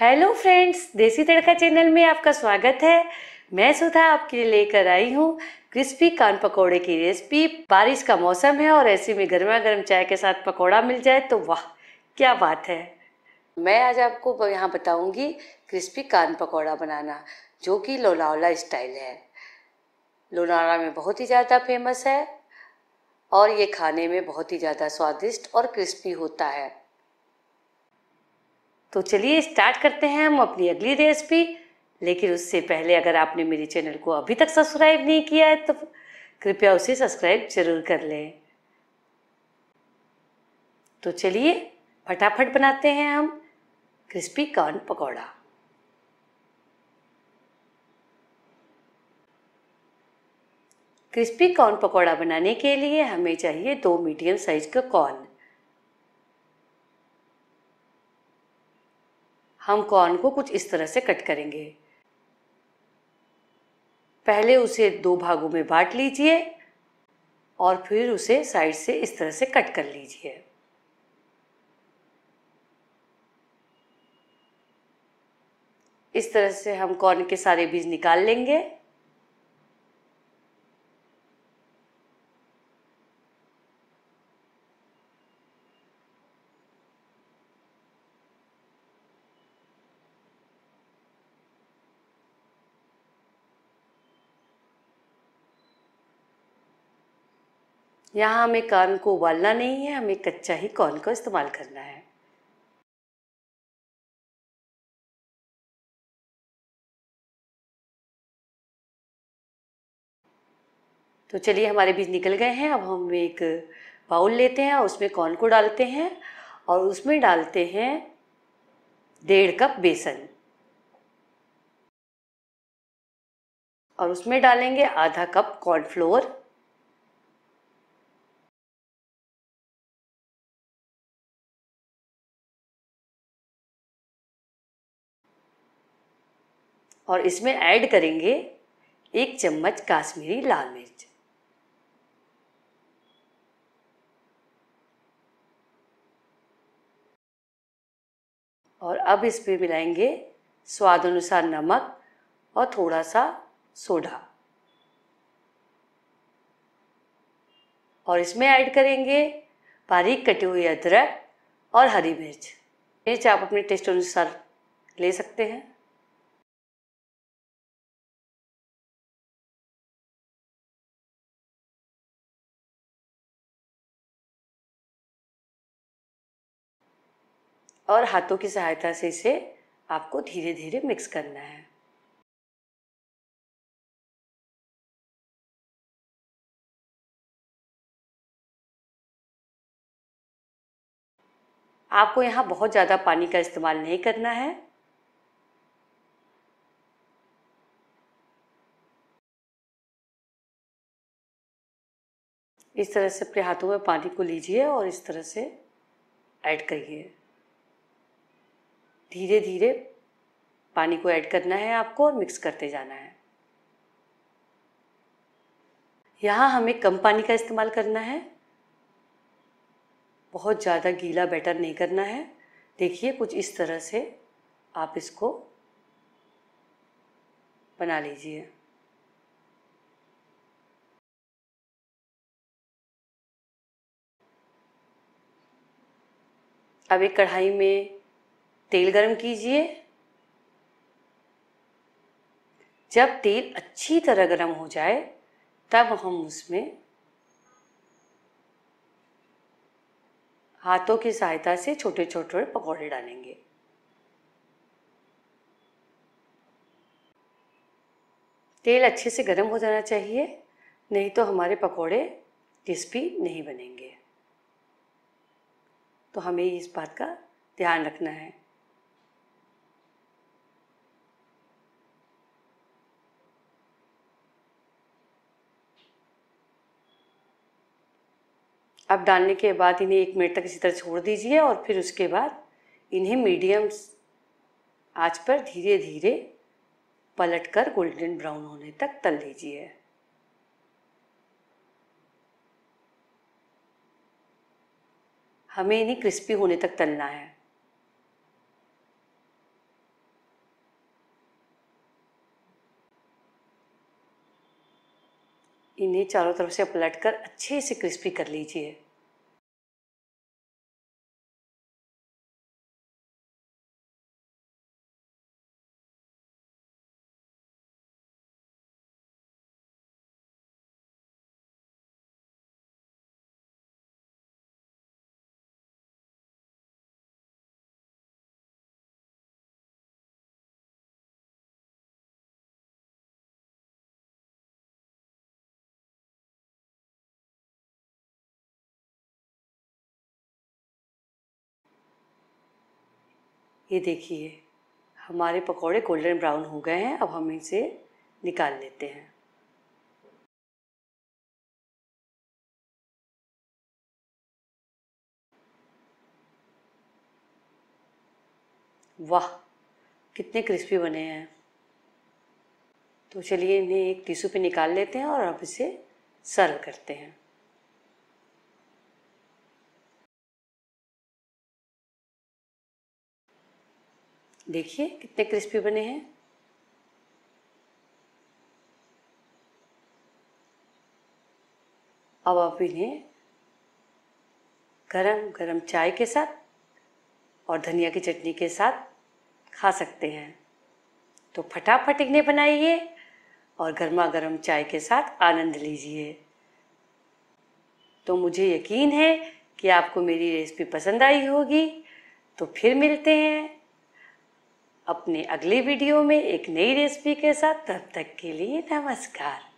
hello friends देसी तड़का channel में आपका स्वागत है मैं सुधा आपके लिए लेकर आई हूँ क्रिस्पी कान पकौड़े की रेसिपी बारिश का मौसम है और ऐसे में गर्मा गर्म चाय के साथ पकौड़ा मिल जाए तो वाह क्या बात है मैं आज आपको यहाँ बताऊँगी क्रिस्पी कान पकौड़ा बनाना जो कि लोनावला स्टाइल है लोनावला में बहुत ही ज़्यादा फेमस है और ये खाने में बहुत ही ज़्यादा स्वादिष्ट और क्रिस्पी होता है तो चलिए स्टार्ट करते हैं हम अपनी अगली रेसिपी लेकिन उससे पहले अगर आपने मेरे चैनल को अभी तक सब्सक्राइब नहीं किया है तो कृपया उसे सब्सक्राइब जरूर कर लें तो चलिए फटाफट बनाते हैं हम crispy corn pakora crispy corn pakora बनाने के लिए हमें चाहिए दो मीडियम साइज का कॉर्न हम कॉर्न को कुछ इस तरह से कट करेंगे पहले उसे दो भागों में बांट लीजिए और फिर उसे साइड से इस तरह से कट कर लीजिए इस तरह से हम कॉर्न के सारे बीज निकाल लेंगे यहाँ हमें कॉर्न को उबालना नहीं है हमें कच्चा ही कॉर्न को इस्तेमाल करना है तो चलिए हमारे बीज निकल गए हैं अब हम एक बाउल लेते हैं और उसमें कॉर्न को डालते हैं और उसमें डालते हैं डेढ़ कप बेसन और उसमें डालेंगे आधा कप कॉर्नफ्लोर और इसमें ऐड करेंगे एक चम्मच काश्मीरी लाल मिर्च और अब इसमें मिलाएंगे स्वाद अनुसार नमक और थोड़ा सा सोडा और इसमें ऐड करेंगे बारीक कटी हुई अदरक और हरी मिर्च मिर्च आप अपने टेस्ट अनुसार ले सकते हैं और हाथों की सहायता से इसे आपको धीरे धीरे मिक्स करना है आपको यहाँ बहुत ज़्यादा पानी का इस्तेमाल नहीं करना है इस तरह से अपने हाथों में पानी को लीजिए और इस तरह से ऐड करिए धीरे धीरे पानी को ऐड करना है आपको और मिक्स करते जाना है यहाँ हमें कम पानी का इस्तेमाल करना है बहुत ज़्यादा गीला बैटर नहीं करना है देखिए कुछ इस तरह से आप इसको बना लीजिए अब एक कढ़ाई में तेल गरम कीजिए जब तेल अच्छी तरह गरम हो जाए तब हम उसमें हाथों की सहायता से छोटे छोटे पकौड़े डालेंगे तेल अच्छे से गर्म हो जाना चाहिए नहीं तो हमारे पकौड़े क्रिस्पी नहीं बनेंगे तो हमें इस बात का ध्यान रखना है अब डालने के बाद इन्हें एक मिनट तक इसी तरह छोड़ दीजिए और फिर उसके बाद इन्हें मीडियम आंच पर धीरे धीरे पलट कर गोल्डन ब्राउन होने तक तल लीजिए हमें इन्हें क्रिस्पी होने तक तलना है इन्हें चारों तरफ से पलट कर अच्छे से क्रिस्पी कर लीजिए ये देखिए हमारे पकोड़े गोल्डन ब्राउन हो गए हैं अब हम इसे निकाल लेते हैं वाह कितने क्रिस्पी बने हैं तो चलिए इन्हें एक टिशू पे निकाल लेते हैं और अब इसे सर्व करते हैं देखिए कितने क्रिस्पी बने हैं अब आप इन्हें गरम गरम चाय के साथ और धनिया की चटनी के साथ खा सकते हैं तो फटाफट इन्हें बनाइए और गर्मा गर्म चाय के साथ आनंद लीजिए तो मुझे यकीन है कि आपको मेरी रेसिपी पसंद आई होगी तो फिर मिलते हैं अपने अगले वीडियो में एक नई रेसिपी के साथ तब तक के लिए नमस्कार